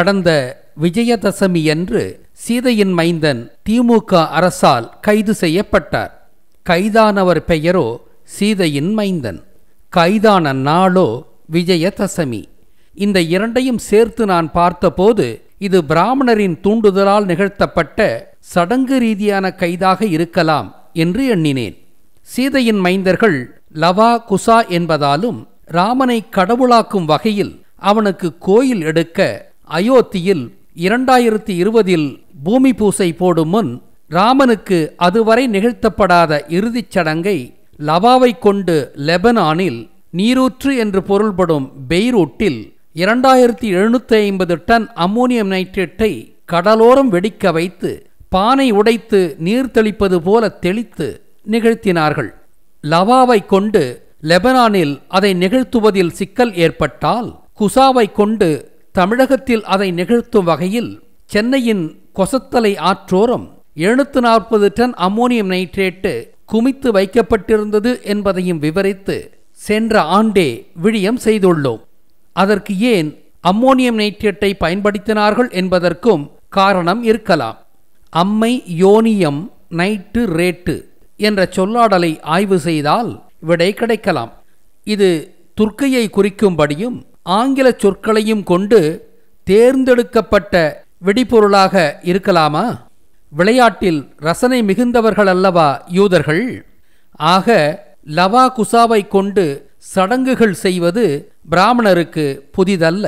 கடந்த விஜயதசமி அன்று சீதையின் மைந்தன் திமுக அரசால் கைது செய்யப்பட்டார் கைதானவர் பெயரோ சீதையின் மைந்தன் கைதான நாளோ விஜயதசமி இந்த இரண்டையும் சேர்த்து நான் பார்த்தபோது இது பிராமணரின் தூண்டுதலால் நிகழ்த்தப்பட்ட சடங்கு ரீதியான கைதாக இருக்கலாம் என்று எண்ணினேன் சீதையின் மைந்தர்கள் லவா குசா என்பதாலும் ராமனை கடவுளாக்கும் வகையில் அவனுக்கு கோயில் எடுக்க அயோத்தியில் இரண்டாயிரத்தி இருபதில் பூமி பூசை போடும் முன் ராமனுக்கு அதுவரை நிகழ்த்தப்படாத இறுதிச் சடங்கை லவாவை கொண்டு லெபனானில் நீரூற்று என்று பொருள்படும் பெய்ரூட்டில் இரண்டாயிரத்தி எழுநூத்தி ஐம்பது டன் அம்மோனியம் நைட்ரேட்டை கடலோரம் வெடிக்க வைத்து பானை உடைத்து நீர் தெளிப்பது போல தெளித்து நிகழ்த்தினார்கள் லவாவை கொண்டு லெபனானில் அதை நிகழ்த்துவதில் சிக்கல் ஏற்பட்டால் குசாவை கொண்டு தமிழகத்தில் அதை நிகழ்த்தும் வகையில் சென்னையின் கொசத்தலை ஆற்றோரம் எழுநூத்து நாற்பது டன் அம்மோனியம் நைட்ரேட்டு குமித்து வைக்கப்பட்டிருந்தது என்பதையும் விவரித்து சென்ற ஆண்டே விழியம் செய்துள்ளோம் அதற்கு ஏன் அம்மோனியம் நைட்ரேட்டை பயன்படுத்தினார்கள் என்பதற்கும் காரணம் இருக்கலாம் அம்மை யோனியம் நைட்டு ரேட்டு என்ற சொல்லாடலை ஆய்வு செய்தால் விடை கிடைக்கலாம் இது துர்க்கையை குறிக்கும்படியும் ஆங்கில சொற்களையும் கொண்டு தேர்ந்தெடுக்கப்பட்ட வெடிபொருளாக இருக்கலாமா விளையாட்டில் ரசனை மிகுந்தவர்கள் அல்லவா யூதர்கள் ஆக லவா குசாவை கொண்டு சடங்குகள் செய்வது பிராமணருக்கு புதிதல்ல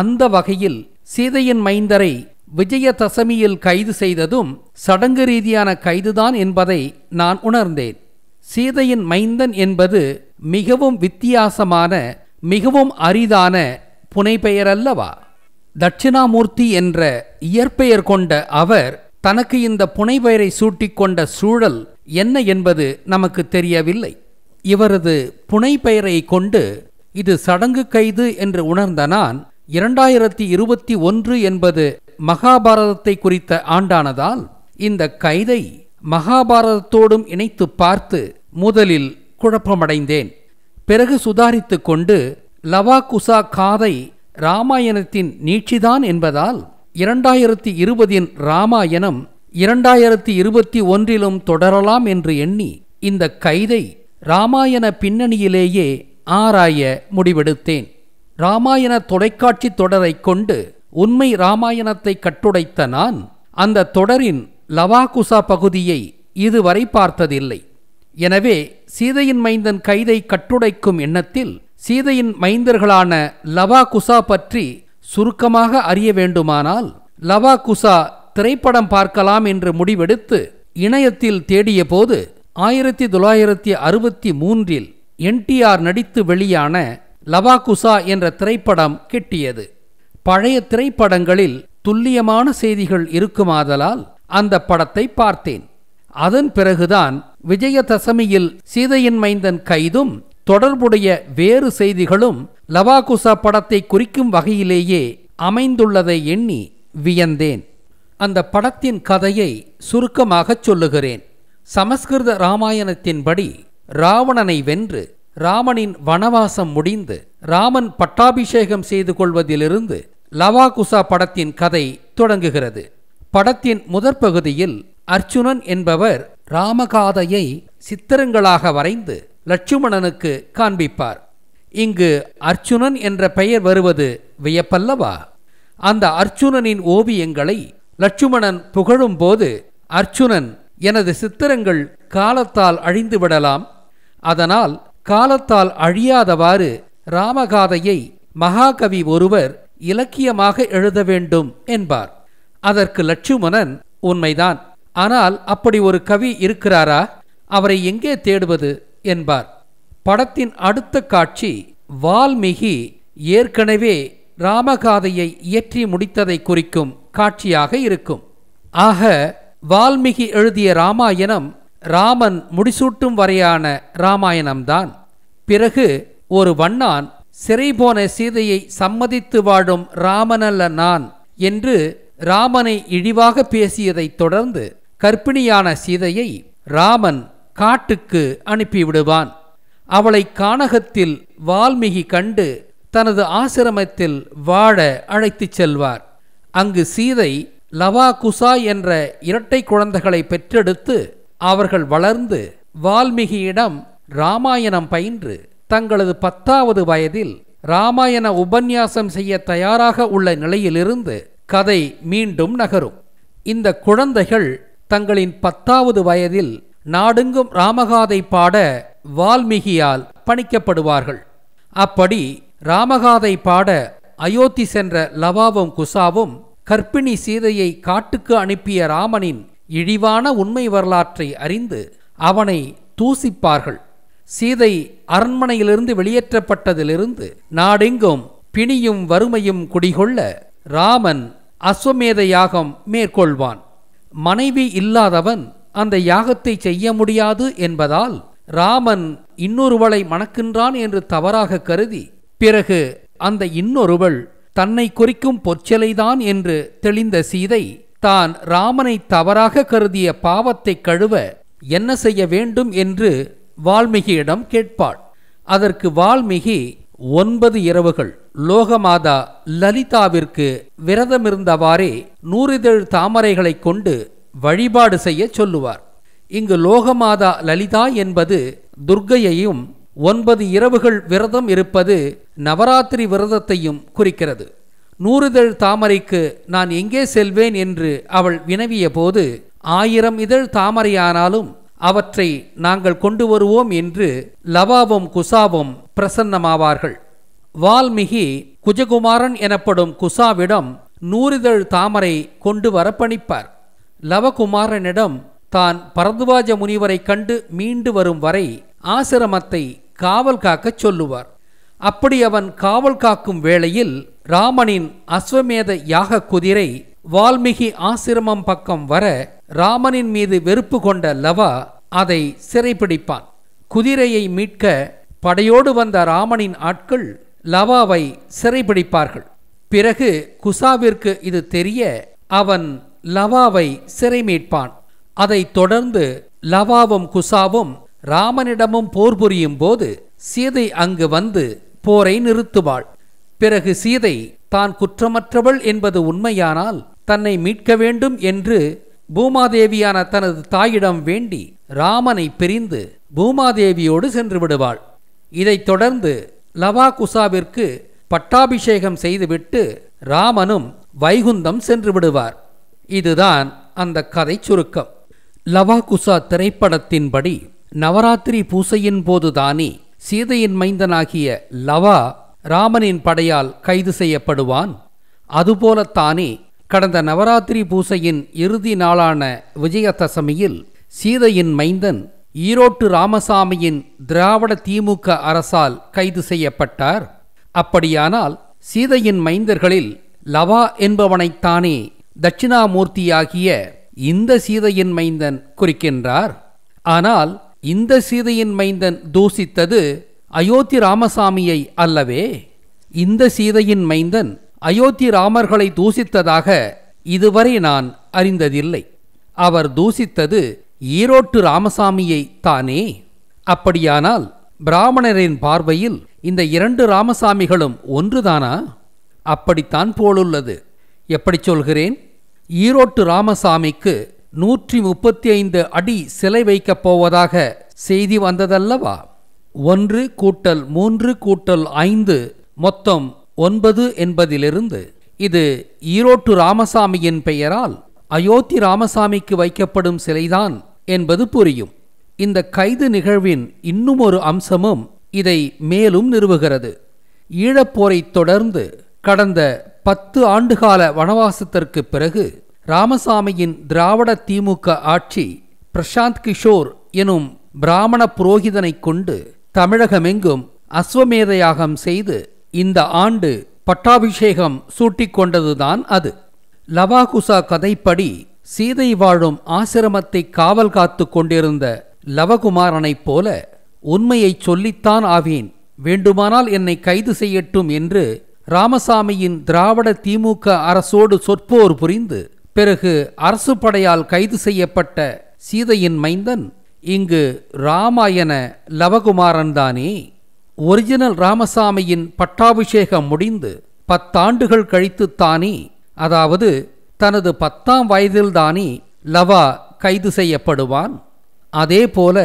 அந்த வகையில் சீதையின் மைந்தரை விஜயதசமியில் கைது செய்ததும் சடங்கு ரீதியான கைதுதான் என்பதை நான் உணர்ந்தேன் சீதையின் மைந்தன் என்பது மிகவும் வித்தியாசமான மிகவும் அரிதான புனைப்பெயர் அல்லவா தட்சிணாமூர்த்தி என்ற இயற்பெயர் கொண்ட அவர் தனக்கு இந்த புனைப்பெயரை சூட்டிக்கொண்ட சூழல் என்ன என்பது நமக்கு தெரியவில்லை இவரது புனைப்பெயரை கொண்டு இது சடங்கு கைது என்று உணர்ந்த நான் இரண்டாயிரத்தி இருபத்தி ஒன்று என்பது மகாபாரதத்தை குறித்த ஆண்டானதால் இந்த கைதை மகாபாரதத்தோடும் இணைத்து பார்த்து முதலில் குழப்பமடைந்தேன் பிறகு சுதாரித்து கொண்டு லவாகுசா காதை ராமாயணத்தின் நீட்சிதான் என்பதால் இரண்டாயிரத்தி இருபதின் ராமாயணம் இரண்டாயிரத்தி இருபத்தி ஒன்றிலும் தொடரலாம் என்று எண்ணி இந்த கைதை ராமாயண பின்னணியிலேயே ஆராய முடிவெடுத்தேன் ராமாயண தொலைக்காட்சி தொடரை கொண்டு உண்மை ராமாயணத்தை கட்டுடைத்த நான் அந்த தொடரின் லவாகுசா பகுதியை இதுவரை பார்த்ததில்லை எனவே சீதையின் மைந்தன் கைதை கட்டுடைக்கும் எண்ணத்தில் சீதையின் மைந்தர்களான லவா குசா பற்றி சுருக்கமாக அறிய வேண்டுமானால் லவா குசா திரைப்படம் பார்க்கலாம் என்று முடிவெடுத்து இணையத்தில் தேடிய போது ஆயிரத்தி தொள்ளாயிரத்தி அறுபத்தி மூன்றில் என்டிஆர் நடித்து வெளியான லவா குசா என்ற திரைப்படம் கிட்டியது பழைய திரைப்படங்களில் துல்லியமான செய்திகள் இருக்குமாதலால் அந்த படத்தை பார்த்தேன் அதன் பிறகுதான் விஜயதசமியில் சீதையின் மைந்தன் கைதும் தொடர்புடைய வேறு செய்திகளும் லவாகுசா படத்தை குறிக்கும் வகையிலேயே அமைந்துள்ளதை எண்ணி வியந்தேன் அந்த படத்தின் கதையை சுருக்கமாகச் சொல்லுகிறேன் சமஸ்கிருத ராமாயணத்தின்படி ராவணனை வென்று ராமனின் வனவாசம் முடிந்து ராமன் பட்டாபிஷேகம் செய்து கொள்வதிலிருந்து லவாகுசா படத்தின் கதை தொடங்குகிறது படத்தின் முதற் பகுதியில் அர்ச்சுனன் என்பவர் ராமகாதையை சித்திரங்களாக வரைந்து லட்சுமணனுக்கு காண்பிப்பார் இங்கு அர்ச்சுனன் என்ற பெயர் வருவது வியப்பல்லவா அந்த அர்ச்சுனனின் ஓவியங்களை லட்சுமணன் புகழும்போது அர்ச்சுனன் எனது சித்திரங்கள் காலத்தால் அழிந்துவிடலாம் அதனால் காலத்தால் அழியாதவாறு ராமகாதையை மகாகவி ஒருவர் இலக்கியமாக எழுத வேண்டும் என்பார் அதற்கு லட்சுமணன் உண்மைதான் ஆனால் அப்படி ஒரு கவி இருக்கிறாரா அவரை எங்கே தேடுவது என்பார் படத்தின் அடுத்த காட்சி வால்மீகி ஏற்கனவே ராமகாதையை இயற்றி முடித்ததை குறிக்கும் காட்சியாக இருக்கும் ஆக வால்மீகி எழுதிய ராமாயணம் ராமன் முடிசூட்டும் வரையான ராமாயணம்தான் பிறகு ஒரு வண்ணான் சிறை போன சீதையை சம்மதித்து வாழும் ராமனல்ல நான் என்று ராமனை இழிவாக பேசியதைத் தொடர்ந்து கர்ப்பிணியான சீதையை ராமன் காட்டுக்கு அனுப்பிவிடுவான் அவளை கானகத்தில் வால்மீகி கண்டு தனது ஆசிரமத்தில் வாழ அழைத்துச் செல்வார் அங்கு சீதை லவா குசா என்ற இரட்டை குழந்தைகளை பெற்றெடுத்து அவர்கள் வளர்ந்து வால்மீகியிடம் ராமாயணம் பயின்று தங்களது பத்தாவது வயதில் ராமாயண உபன்யாசம் செய்ய தயாராக உள்ள நிலையிலிருந்து கதை மீண்டும் நகரும் இந்த குழந்தைகள் தங்களின் பத்தாவது வயதில் நாடெங்கும் ராமகாதை பாட வால்மீகியால் பணிக்கப்படுவார்கள் அப்படி ராமகாதை பாட அயோத்தி சென்ற லவாவும் குசாவும் கற்பிணி சீதையை காட்டுக்கு அனுப்பிய ராமனின் இழிவான உண்மை வரலாற்றை அறிந்து அவனை தூசிப்பார்கள் சீதை அரண்மனையிலிருந்து வெளியேற்றப்பட்டதிலிருந்து நாடெங்கும் பிணியும் வறுமையும் குடிகொள்ள ராமன் அஸ்வமேத யாகம் மேற்கொள்வான் மனைவி இல்லாதவன் அந்த யாகத்தை செய்ய முடியாது என்பதால் ராமன் இன்னொருவளை மணக்கின்றான் என்று தவறாக கருதி பிறகு அந்த இன்னொருவள் தன்னை குறிக்கும் பொற்சலைதான் என்று தெளிந்த சீதை தான் ராமனை தவறாக கருதிய பாவத்தை கழுவ என்ன செய்ய வேண்டும் என்று வால்மீகியிடம் கேட்பாள் அதற்கு வால்மீகி ஒன்பது இரவுகள் லோகமாதா லலிதாவிற்கு விரதமிருந்தவாறே நூறிதழ் தாமரைகளைக் கொண்டு வழிபாடு செய்ய சொல்லுவார் இங்கு லோகமாதா லலிதா என்பது துர்கையையும் ஒன்பது இரவுகள் விரதம் இருப்பது நவராத்திரி விரதத்தையும் குறிக்கிறது நூறுதழ் தாமரைக்கு நான் எங்கே செல்வேன் என்று அவள் வினவிய போது ஆயிரம் இதழ் தாமரையானாலும் அவற்றை நாங்கள் கொண்டு வருவோம் என்று லவாவும் குசாவும் பிரசன்னமாவார்கள் வால்மிகி குஜகுமாரன் எனப்படும் குசாவிடம் நூறிதழ் தாமரை கொண்டு வரப்பணிப்பார் லவகுமாரனிடம் தான் பரத்வாஜ முனிவரை கண்டு மீண்டு வரும் வரை ஆசிரமத்தை காவல் காக்கச் சொல்லுவார் அப்படி அவன் காவல் காக்கும் வேளையில் ராமனின் அஸ்வமேத யாக குதிரை வால்மிகி ஆசிரமம் பக்கம் வர ராமனின் மீது வெறுப்பு கொண்ட லவா அதை சிறைப்பிடிப்பான் குதிரையை மீட்க படையோடு வந்த ராமனின் ஆட்கள் லவாவை சிறைப்பிடிப்பார்கள் பிறகு குசாவிற்கு இது தெரிய அவன் லவாவை சிறை மீட்பான் அதைத் தொடர்ந்து லவாவும் குசாவும் ராமனிடமும் போர் புரியும் போது சீதை அங்கு வந்து போரை நிறுத்துவாள் பிறகு சீதை தான் குற்றமற்றவள் என்பது உண்மையானால் தன்னை மீட்க வேண்டும் என்று பூமாதேவியான தனது தாயிடம் வேண்டி ராமனை பிரிந்து பூமாதேவியோடு சென்று விடுவாள் இதைத் தொடர்ந்து லவா குசாவிற்கு பட்டாபிஷேகம் செய்துவிட்டு ராமனும் வைகுந்தம் சென்று விடுவார் இதுதான் அந்த கதை சுருக்கம் லவா குசா திரைப்படத்தின்படி நவராத்திரி பூசையின் போதுதானே சீதையின் மைந்தனாகிய லவா ராமனின் படையால் கைது செய்யப்படுவான் அதுபோலத்தானே கடந்த நவராத்திரி பூசையின் இறுதி நாளான விஜயதசமியில் சீதையின் மைந்தன் ஈரோட்டு ராமசாமியின் திராவிட திமுக அரசால் கைது செய்யப்பட்டார் அப்படியானால் சீதையின் மைந்தர்களில் லவா என்பவனைத்தானே தட்சிணாமூர்த்தியாகிய இந்த சீதையின் மைந்தன் குறிக்கின்றார் ஆனால் இந்த சீதையின் மைந்தன் தூசித்தது அயோத்தி ராமசாமியை அல்லவே இந்த சீதையின் மைந்தன் அயோத்தி ராமர்களை தூசித்ததாக இதுவரை நான் அறிந்ததில்லை அவர் தூசித்தது ஈரோட்டு ராமசாமியை தானே அப்படியானால் பிராமணரின் பார்வையில் இந்த இரண்டு ராமசாமிகளும் ஒன்றுதானா அப்படித்தான் போலுள்ளது எப்படி சொல்கிறேன் ஈரோட்டு ராமசாமிக்கு நூற்றி முப்பத்தி ஐந்து அடி சிலை வைக்கப் போவதாக செய்தி வந்ததல்லவா ஒன்று கூட்டல் மூன்று கூட்டல் ஐந்து மொத்தம் ஒன்பது என்பதிலிருந்து இது ஈரோட்டு ராமசாமியின் பெயரால் அயோத்தி ராமசாமிக்கு வைக்கப்படும் சிலைதான் என்பது புரியும் இந்த கைது நிகழ்வின் இன்னும் ஒரு அம்சமும் இதை மேலும் நிறுவுகிறது ஈழப்போரை தொடர்ந்து கடந்த பத்து ஆண்டுகால வனவாசத்திற்கு பிறகு ராமசாமியின் திராவிட திமுக ஆட்சி பிரசாந்த் கிஷோர் எனும் பிராமண புரோகிதனை கொண்டு தமிழகமெங்கும் அஸ்வமேதையாகம் செய்து இந்த ஆண்டு பட்டாபிஷேகம் சூட்டிக்கொண்டதுதான் அது லவாகுசா கதைப்படி சீதை வாழும் ஆசிரமத்தை காவல் காத்து கொண்டிருந்த லவகுமாரனைப் போல உண்மையைச் சொல்லித்தான் ஆவேன் வேண்டுமானால் என்னை கைது செய்யட்டும் என்று ராமசாமியின் திராவிட திமுக அரசோடு சொற்போர் புரிந்து பிறகு அரசு படையால் கைது செய்யப்பட்ட சீதையின் மைந்தன் இங்கு ராமாயண லவகுமாரன்தானே ஒரிஜினல் ராமசாமியின் பட்டாபிஷேகம் முடிந்து பத்தாண்டுகள் கழித்து தானே அதாவது தனது பத்தாம் வயதில்தானே லவா கைது செய்யப்படுவான் அதேபோல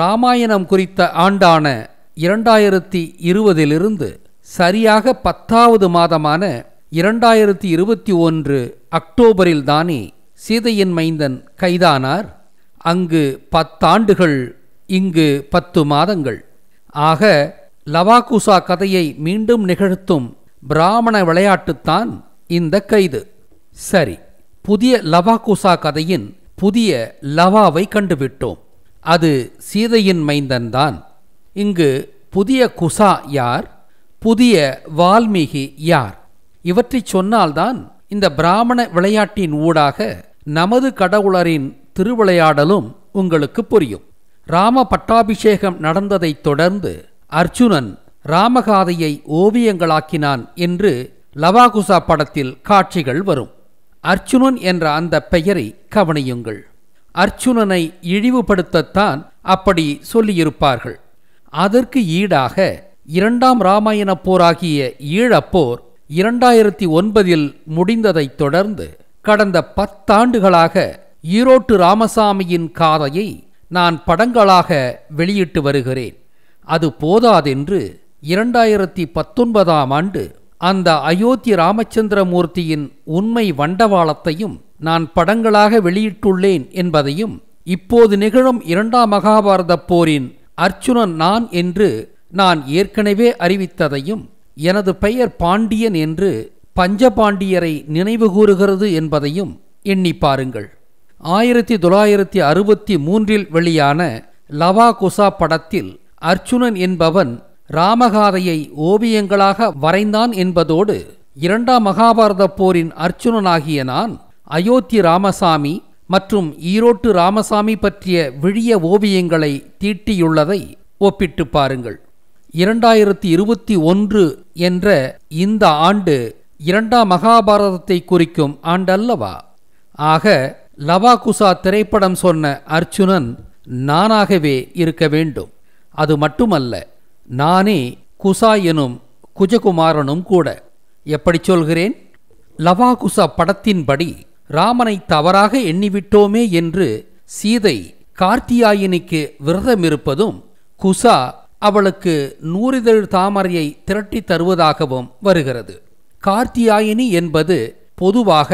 ராமாயணம் குறித்த ஆண்டான இரண்டாயிரத்தி இருபதிலிருந்து சரியாக பத்தாவது மாதமான இரண்டாயிரத்தி இருபத்தி ஒன்று அக்டோபரில் தானே சீதையின் மைந்தன் கைதானார் அங்கு பத்தாண்டுகள் இங்கு பத்து மாதங்கள் ஆக லவாகுசா கதையை மீண்டும் நிகழ்த்தும் பிராமண விளையாட்டுத்தான் இந்த கைது சரி புதிய லவாகுசா கதையின் புதிய லவாவை கண்டுவிட்டோம் அது சீதையின் மைந்தன்தான் இங்கு புதிய குசா யார் புதிய வால்மீகி யார் இவற்றை சொன்னால்தான் இந்த பிராமண விளையாட்டின் ஊடாக நமது கடவுளரின் திருவிளையாடலும் உங்களுக்கு புரியும் ராம பட்டாபிஷேகம் நடந்ததைத் தொடர்ந்து அர்ஜுனன் ராமகாதையை ஓவியங்களாக்கினான் என்று லவாகுசா படத்தில் காட்சிகள் வரும் அர்ஜுனன் என்ற அந்த பெயரை கவனியுங்கள் அர்ஜுனனை இழிவுபடுத்தத்தான் அப்படி சொல்லியிருப்பார்கள் அதற்கு ஈடாக இரண்டாம் ராமாயணப் போராகிய ஈழப்போர் இரண்டாயிரத்தி ஒன்பதில் முடிந்ததைத் தொடர்ந்து கடந்த பத்தாண்டுகளாக ஈரோட்டு ராமசாமியின் காதையை நான் படங்களாக வெளியிட்டு வருகிறேன் அது போதாதென்று இரண்டாயிரத்தி பத்தொன்பதாம் ஆண்டு அந்த அயோத்தி ராமச்சந்திரமூர்த்தியின் உண்மை வண்டவாளத்தையும் நான் படங்களாக வெளியிட்டுள்ளேன் என்பதையும் இப்போது நிகழும் இரண்டாம் மகாபாரத போரின் அர்ச்சுனன் நான் என்று நான் ஏற்கனவே அறிவித்ததையும் எனது பெயர் பாண்டியன் என்று பஞ்சபாண்டியரை நினைவு கூறுகிறது என்பதையும் எண்ணி பாருங்கள் ஆயிரத்தி தொள்ளாயிரத்தி அறுபத்தி மூன்றில் வெளியான லவா குசா படத்தில் அர்ச்சுனன் என்பவன் ராமகாதையை ஓவியங்களாக வரைந்தான் என்பதோடு இரண்டாம் மகாபாரத போரின் அர்ச்சுனனாகிய நான் அயோத்தி ராமசாமி மற்றும் ஈரோட்டு ராமசாமி பற்றிய விழிய ஓவியங்களை தீட்டியுள்ளதை ஒப்பிட்டு பாருங்கள் இரண்டாயிரத்தி இருபத்தி ஒன்று என்ற இந்த ஆண்டு இரண்டாம் மகாபாரதத்தை குறிக்கும் ஆண்டல்லவா ஆக லவாகுசா திரைப்படம் சொன்ன அர்ச்சுனன் நானாகவே இருக்க வேண்டும் அது மட்டுமல்ல நானே குசா எனும் குஜகுமாரனும் கூட எப்படி சொல்கிறேன் லவாகுசா படத்தின்படி ராமனை தவறாக எண்ணிவிட்டோமே என்று சீதை கார்த்தியாயினிக்கு இருப்பதும் குசா அவளுக்கு நூறிதழ் தாமரையை திரட்டி தருவதாகவும் வருகிறது கார்த்தியாயினி என்பது பொதுவாக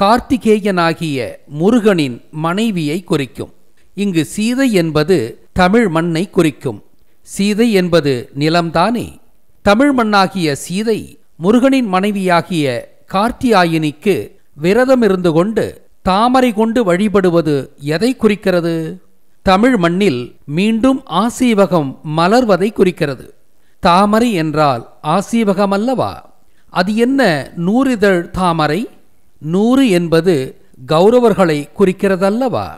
கார்த்திகேயனாகிய முருகனின் மனைவியை குறிக்கும் இங்கு சீதை என்பது தமிழ் மண்ணை குறிக்கும் சீதை என்பது நிலம்தானே தமிழ் மண்ணாகிய சீதை முருகனின் மனைவியாகிய கார்த்தியாயினிக்கு விரதம் இருந்து கொண்டு தாமரை கொண்டு வழிபடுவது எதை குறிக்கிறது தமிழ் மண்ணில் மீண்டும் ஆசீவகம் மலர்வதை குறிக்கிறது தாமரை என்றால் ஆசீவகம் அல்லவா அது என்ன நூறிதழ் தாமரை நூறு என்பது கௌரவர்களை குறிக்கிறதல்லவா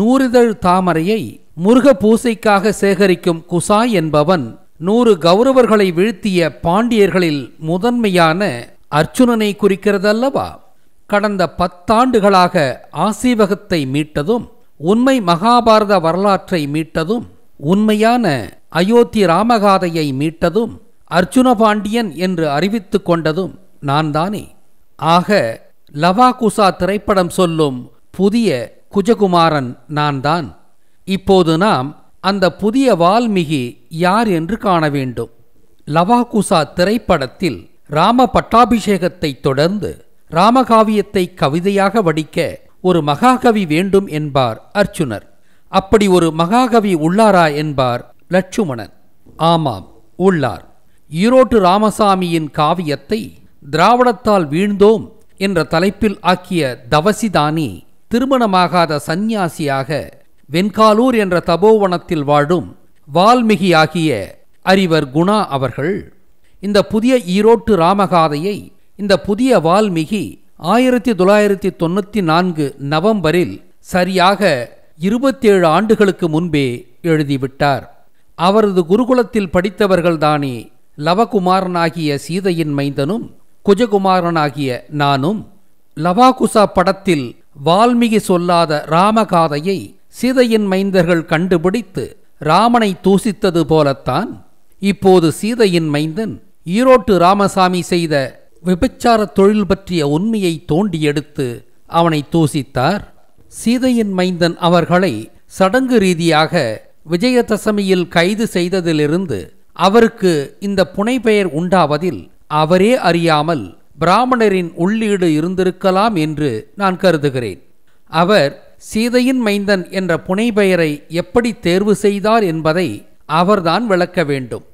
நூறிதழ் தாமரையை முருக பூசைக்காக சேகரிக்கும் குசாய் என்பவன் நூறு கௌரவர்களை வீழ்த்திய பாண்டியர்களில் முதன்மையான அர்ச்சுனனை குறிக்கிறதல்லவா கடந்த பத்தாண்டுகளாக ஆசீவகத்தை மீட்டதும் உண்மை மகாபாரத வரலாற்றை மீட்டதும் உண்மையான அயோத்தி ராமகாதையை மீட்டதும் அர்ஜுன பாண்டியன் என்று அறிவித்து கொண்டதும் நான்தானே ஆக லவாகுசா திரைப்படம் சொல்லும் புதிய குஜகுமாரன் நான்தான் இப்போது நாம் அந்த புதிய வால்மீகி யார் என்று காண வேண்டும் லவாகுசா திரைப்படத்தில் ராம பட்டாபிஷேகத்தை தொடர்ந்து ராமகாவியத்தை கவிதையாக வடிக்க ஒரு மகாகவி வேண்டும் என்பார் அர்ச்சுனர் அப்படி ஒரு மகாகவி உள்ளாரா என்பார் லட்சுமணன் ஆமாம் உள்ளார் ஈரோட்டு ராமசாமியின் காவியத்தை திராவிடத்தால் வீழ்ந்தோம் என்ற தலைப்பில் ஆக்கிய தவசிதானி திருமணமாகாத சந்நியாசியாக வெண்காலூர் என்ற தபோவனத்தில் வாழும் வால்மிகி ஆகிய அறிவர் குணா அவர்கள் இந்த புதிய ஈரோட்டு ராமகாதையை இந்த புதிய வால்மிகி ஆயிரத்தி தொள்ளாயிரத்தி தொண்ணூற்றி நான்கு நவம்பரில் சரியாக இருபத்தேழு ஆண்டுகளுக்கு முன்பே எழுதிவிட்டார் அவரது குருகுலத்தில் படித்தவர்கள்தானே லவகுமாரனாகிய சீதையின் மைந்தனும் குஜகுமாரனாகிய நானும் லவாகுசா படத்தில் வால்மீகி சொல்லாத ராமகாதையை சீதையின் மைந்தர்கள் கண்டுபிடித்து ராமனை தூசித்தது போலத்தான் இப்போது சீதையின் மைந்தன் ஈரோட்டு ராமசாமி செய்த விபச்சார தொழில் பற்றிய உண்மையை தோண்டி எடுத்து அவனை தூசித்தார் சீதையின் மைந்தன் அவர்களை சடங்கு ரீதியாக விஜயதசமியில் கைது செய்ததிலிருந்து அவருக்கு இந்த புனைபெயர் உண்டாவதில் அவரே அறியாமல் பிராமணரின் உள்ளீடு இருந்திருக்கலாம் என்று நான் கருதுகிறேன் அவர் சீதையின் மைந்தன் என்ற புனைபெயரை எப்படி தேர்வு செய்தார் என்பதை அவர்தான் விளக்க வேண்டும்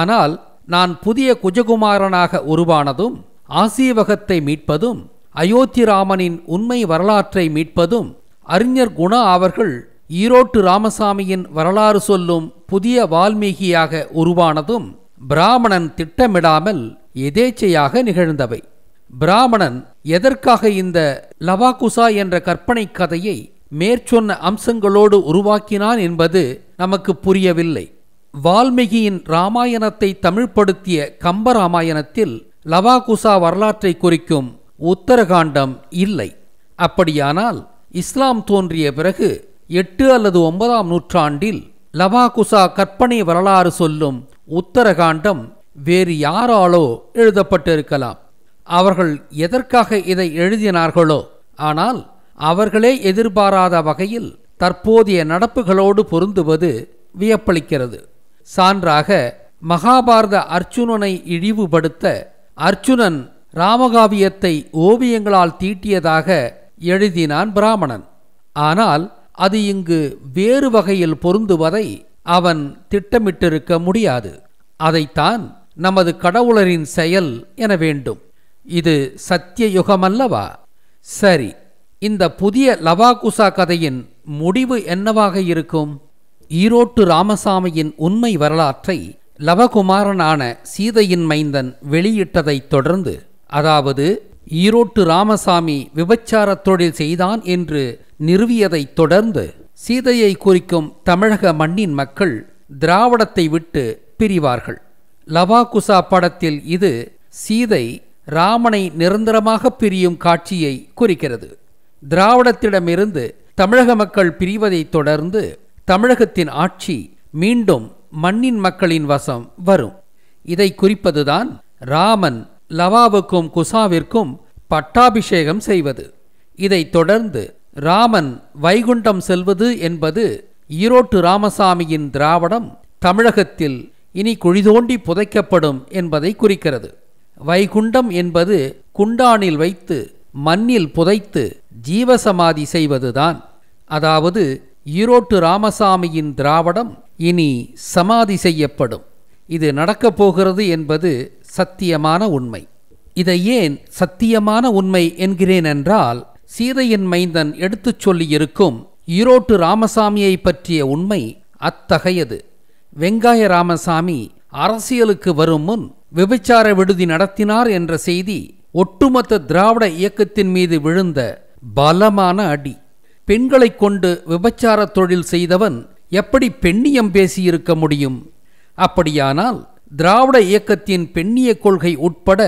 ஆனால் நான் புதிய குஜகுமாரனாக உருவானதும் ஆசீவகத்தை மீட்பதும் அயோத்திராமனின் உண்மை வரலாற்றை மீட்பதும் அறிஞர் குணா அவர்கள் ஈரோட்டு ராமசாமியின் வரலாறு சொல்லும் புதிய வால்மீகியாக உருவானதும் பிராமணன் திட்டமிடாமல் எதேச்சையாக நிகழ்ந்தவை பிராமணன் எதற்காக இந்த லவாகுசா என்ற கற்பனை கதையை மேற்சொன்ன அம்சங்களோடு உருவாக்கினான் என்பது நமக்கு புரியவில்லை வால்மீகியின் இராமாயணத்தை தமிழ்படுத்திய கம்பராமாயணத்தில் லவாகுசா வரலாற்றை குறிக்கும் உத்தரகாண்டம் இல்லை அப்படியானால் இஸ்லாம் தோன்றிய பிறகு எட்டு அல்லது ஒன்பதாம் நூற்றாண்டில் லவாகுசா கற்பனை வரலாறு சொல்லும் உத்தரகாண்டம் வேறு யாராலோ எழுதப்பட்டிருக்கலாம் அவர்கள் எதற்காக இதை எழுதினார்களோ ஆனால் அவர்களே எதிர்பாராத வகையில் தற்போதைய நடப்புகளோடு பொருந்துவது வியப்பளிக்கிறது சான்றாக மகாபாரத அர்ச்சுனனை இழிவுபடுத்த அர்ச்சுனன் ராமகாவியத்தை ஓவியங்களால் தீட்டியதாக எழுதினான் பிராமணன் ஆனால் அது இங்கு வேறு வகையில் பொருந்துவதை அவன் திட்டமிட்டிருக்க முடியாது அதைத்தான் நமது கடவுளரின் செயல் என வேண்டும் இது யுகமல்லவா சரி இந்த புதிய லவாகுசா கதையின் முடிவு என்னவாக இருக்கும் ஈரோட்டு ராமசாமியின் உண்மை வரலாற்றை லவகுமாரனான சீதையின் மைந்தன் வெளியிட்டதைத் தொடர்ந்து அதாவது ஈரோட்டு ராமசாமி விபச்சாரத் தொழில் செய்தான் என்று நிறுவியதைத் தொடர்ந்து சீதையை குறிக்கும் தமிழக மண்ணின் மக்கள் திராவிடத்தை விட்டு பிரிவார்கள் லவாகுசா படத்தில் இது சீதை ராமனை நிரந்தரமாக பிரியும் காட்சியை குறிக்கிறது திராவிடத்திடமிருந்து தமிழக மக்கள் பிரிவதை தொடர்ந்து தமிழகத்தின் ஆட்சி மீண்டும் மண்ணின் மக்களின் வசம் வரும் இதை குறிப்பதுதான் ராமன் லவாவுக்கும் குசாவிற்கும் பட்டாபிஷேகம் செய்வது இதைத் தொடர்ந்து ராமன் வைகுண்டம் செல்வது என்பது ஈரோட்டு ராமசாமியின் திராவிடம் தமிழகத்தில் இனி குழிதோண்டி புதைக்கப்படும் என்பதை குறிக்கிறது வைகுண்டம் என்பது குண்டானில் வைத்து மண்ணில் புதைத்து ஜீவசமாதி செய்வதுதான் அதாவது ஈரோட்டு ராமசாமியின் திராவிடம் இனி சமாதி செய்யப்படும் இது நடக்கப் போகிறது என்பது சத்தியமான உண்மை இதை ஏன் சத்தியமான உண்மை என்கிறேன் என்றால் சீதையின் மைந்தன் எடுத்துச் சொல்லியிருக்கும் ஈரோட்டு ராமசாமியை பற்றிய உண்மை அத்தகையது வெங்காய ராமசாமி அரசியலுக்கு வரும் முன் விபச்சார விடுதி நடத்தினார் என்ற செய்தி ஒட்டுமொத்த திராவிட இயக்கத்தின் மீது விழுந்த பலமான அடி பெண்களை கொண்டு விபச்சார தொழில் செய்தவன் எப்படி பெண்ணியம் பேசியிருக்க முடியும் அப்படியானால் திராவிட இயக்கத்தின் பெண்ணிய கொள்கை உட்பட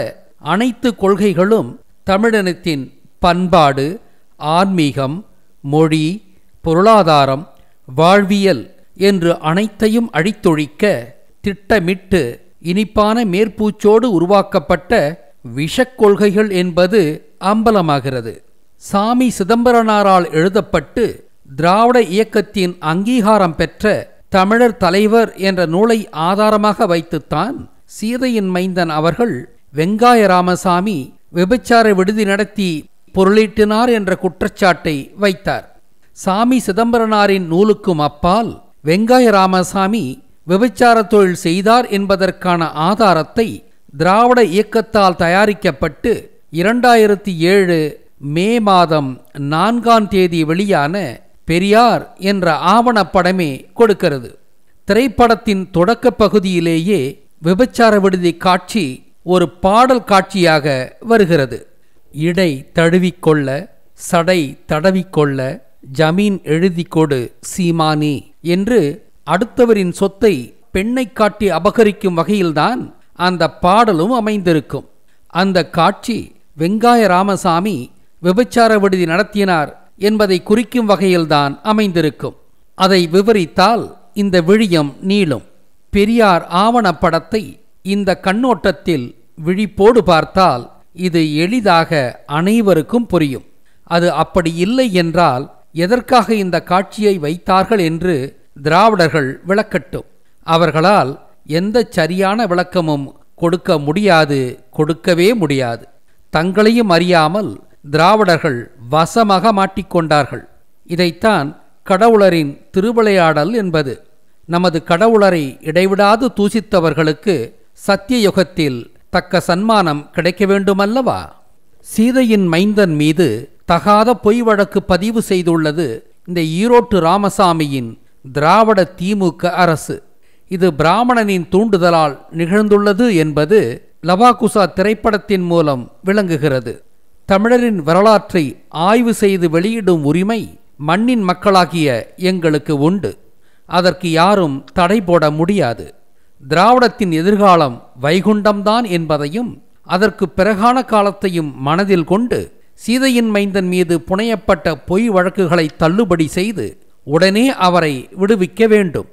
அனைத்து கொள்கைகளும் தமிழினத்தின் பண்பாடு ஆன்மீகம் மொழி பொருளாதாரம் வாழ்வியல் என்று அனைத்தையும் அழித்தொழிக்க திட்டமிட்டு இனிப்பான மேற்பூச்சோடு உருவாக்கப்பட்ட கொள்கைகள் என்பது அம்பலமாகிறது சாமி சிதம்பரனாரால் எழுதப்பட்டு திராவிட இயக்கத்தின் அங்கீகாரம் பெற்ற தமிழர் தலைவர் என்ற நூலை ஆதாரமாக வைத்துத்தான் சீதையின் மைந்தன் அவர்கள் வெங்காய ராமசாமி விபச்சார விடுதி நடத்தி பொருளீட்டினார் என்ற குற்றச்சாட்டை வைத்தார் சாமி சிதம்பரனாரின் நூலுக்கும் அப்பால் வெங்காய ராமசாமி விபச்சார தொழில் செய்தார் என்பதற்கான ஆதாரத்தை திராவிட இயக்கத்தால் தயாரிக்கப்பட்டு இரண்டாயிரத்தி ஏழு மே மாதம் நான்காம் தேதி வெளியான பெரியார் என்ற ஆவணப்படமே கொடுக்கிறது திரைப்படத்தின் தொடக்க பகுதியிலேயே விபச்சார விடுதி காட்சி ஒரு பாடல் காட்சியாக வருகிறது இடை தழுவிக்கொள்ள சடை தடவிக்கொள்ள ஜமீன் எழுதி கொடு சீமானி என்று அடுத்தவரின் சொத்தை பெண்ணை காட்டி அபகரிக்கும் வகையில்தான் அந்த பாடலும் அமைந்திருக்கும் அந்த காட்சி வெங்காய ராமசாமி விபச்சார விடுதி நடத்தினார் என்பதை குறிக்கும் வகையில்தான் அமைந்திருக்கும் அதை விவரித்தால் இந்த விழியம் நீளும் பெரியார் ஆவணப்படத்தை இந்த கண்ணோட்டத்தில் விழிப்போடு பார்த்தால் இது எளிதாக அனைவருக்கும் புரியும் அது அப்படி இல்லை என்றால் எதற்காக இந்த காட்சியை வைத்தார்கள் என்று திராவிடர்கள் விளக்கட்டும் அவர்களால் எந்த சரியான விளக்கமும் கொடுக்க முடியாது கொடுக்கவே முடியாது தங்களையும் அறியாமல் திராவிடர்கள் வசமாக மாட்டிக்கொண்டார்கள் இதைத்தான் கடவுளரின் திருவிளையாடல் என்பது நமது கடவுளரை இடைவிடாது தூசித்தவர்களுக்கு சத்தியயுகத்தில் தக்க சன்மானம் கிடைக்க வேண்டுமல்லவா சீதையின் மைந்தன் மீது தகாத பொய் வழக்கு பதிவு செய்துள்ளது இந்த ஈரோட்டு ராமசாமியின் திராவிட திமுக அரசு இது பிராமணனின் தூண்டுதலால் நிகழ்ந்துள்ளது என்பது லவாகுசா திரைப்படத்தின் மூலம் விளங்குகிறது தமிழரின் வரலாற்றை ஆய்வு செய்து வெளியிடும் உரிமை மண்ணின் மக்களாகிய எங்களுக்கு உண்டு அதற்கு யாரும் தடை போட முடியாது திராவிடத்தின் எதிர்காலம் வைகுண்டம்தான் என்பதையும் அதற்கு பிறகான காலத்தையும் மனதில் கொண்டு சீதையின் மைந்தன் மீது புனையப்பட்ட பொய் வழக்குகளை தள்ளுபடி செய்து உடனே அவரை விடுவிக்க வேண்டும்